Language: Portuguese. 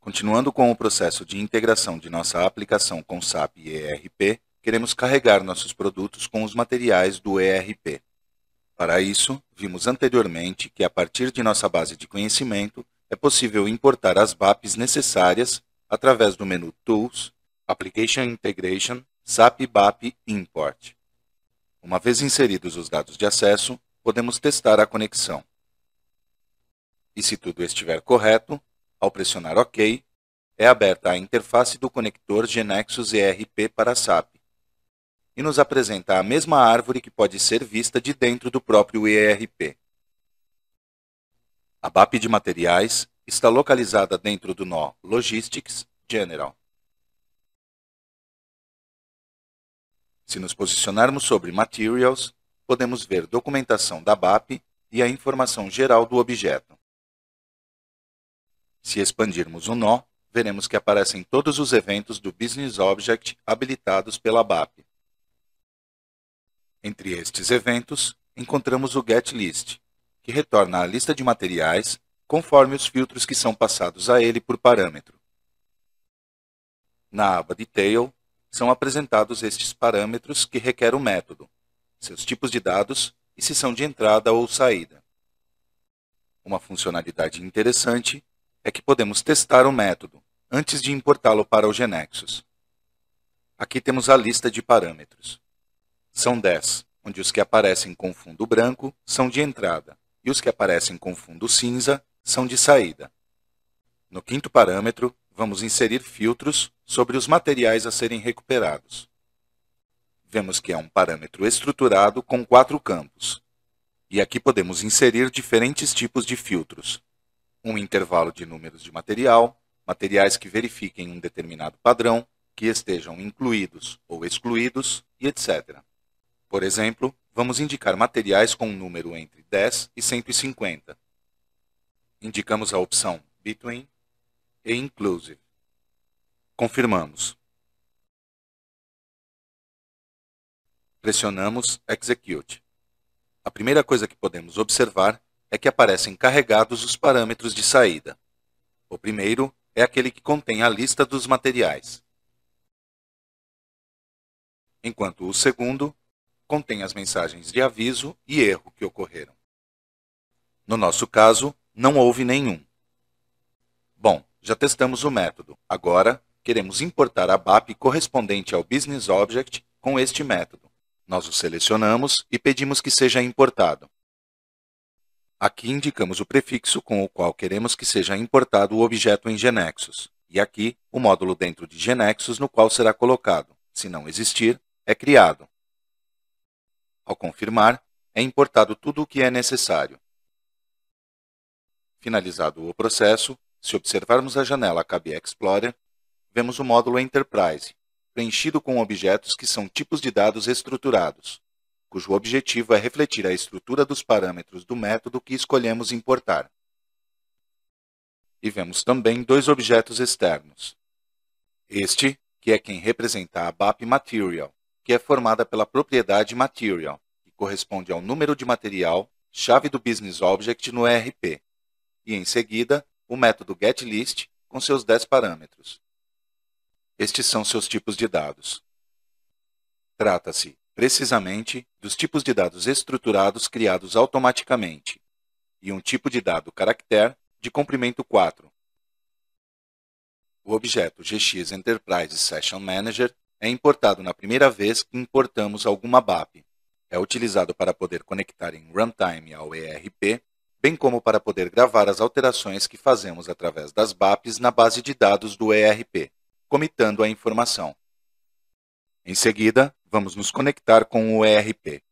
Continuando com o processo de integração de nossa aplicação com SAP e ERP, queremos carregar nossos produtos com os materiais do ERP. Para isso, vimos anteriormente que a partir de nossa base de conhecimento é possível importar as BAPs necessárias através do menu Tools, Application Integration, SAP BAP Import. Uma vez inseridos os dados de acesso, podemos testar a conexão. E se tudo estiver correto, ao pressionar OK, é aberta a interface do conector Genexus ERP para SAP e nos apresenta a mesma árvore que pode ser vista de dentro do próprio ERP. A BAP de materiais está localizada dentro do nó Logistics General. Se nos posicionarmos sobre Materials, podemos ver documentação da BAP e a informação geral do objeto. Se expandirmos o nó, veremos que aparecem todos os eventos do Business Object habilitados pela BAP. Entre estes eventos, encontramos o GetList, que retorna a lista de materiais conforme os filtros que são passados a ele por parâmetro. Na aba Detail, são apresentados estes parâmetros que requer o um método, seus tipos de dados e se são de entrada ou saída. Uma funcionalidade interessante é que podemos testar o método antes de importá-lo para o Genexus. Aqui temos a lista de parâmetros. São 10, onde os que aparecem com fundo branco são de entrada e os que aparecem com fundo cinza são de saída. No quinto parâmetro, vamos inserir filtros sobre os materiais a serem recuperados. Vemos que é um parâmetro estruturado com quatro campos. E aqui podemos inserir diferentes tipos de filtros, um intervalo de números de material, materiais que verifiquem um determinado padrão, que estejam incluídos ou excluídos, e etc. Por exemplo, vamos indicar materiais com um número entre 10 e 150. Indicamos a opção Between e Inclusive. Confirmamos. Pressionamos Execute. A primeira coisa que podemos observar é que aparecem carregados os parâmetros de saída. O primeiro é aquele que contém a lista dos materiais, enquanto o segundo contém as mensagens de aviso e erro que ocorreram. No nosso caso, não houve nenhum. Bom, já testamos o método. Agora, queremos importar a BAP correspondente ao Business Object com este método. Nós o selecionamos e pedimos que seja importado. Aqui indicamos o prefixo com o qual queremos que seja importado o objeto em genexos, e aqui o módulo dentro de genexos no qual será colocado. Se não existir, é criado. Ao confirmar, é importado tudo o que é necessário. Finalizado o processo, se observarmos a janela KB Explorer, vemos o módulo Enterprise, preenchido com objetos que são tipos de dados estruturados cujo objetivo é refletir a estrutura dos parâmetros do método que escolhemos importar. E vemos também dois objetos externos. Este, que é quem representa a BAP Material, que é formada pela propriedade Material, que corresponde ao número de material, chave do Business Object no ERP, e em seguida, o método getList com seus 10 parâmetros. Estes são seus tipos de dados. Trata-se precisamente dos tipos de dados estruturados criados automaticamente, e um tipo de dado caractere de comprimento 4. O objeto GX Enterprise Session Manager é importado na primeira vez que importamos alguma BAP. É utilizado para poder conectar em runtime ao ERP, bem como para poder gravar as alterações que fazemos através das BAPs na base de dados do ERP, comitando a informação. Em seguida, Vamos nos conectar com o ERP.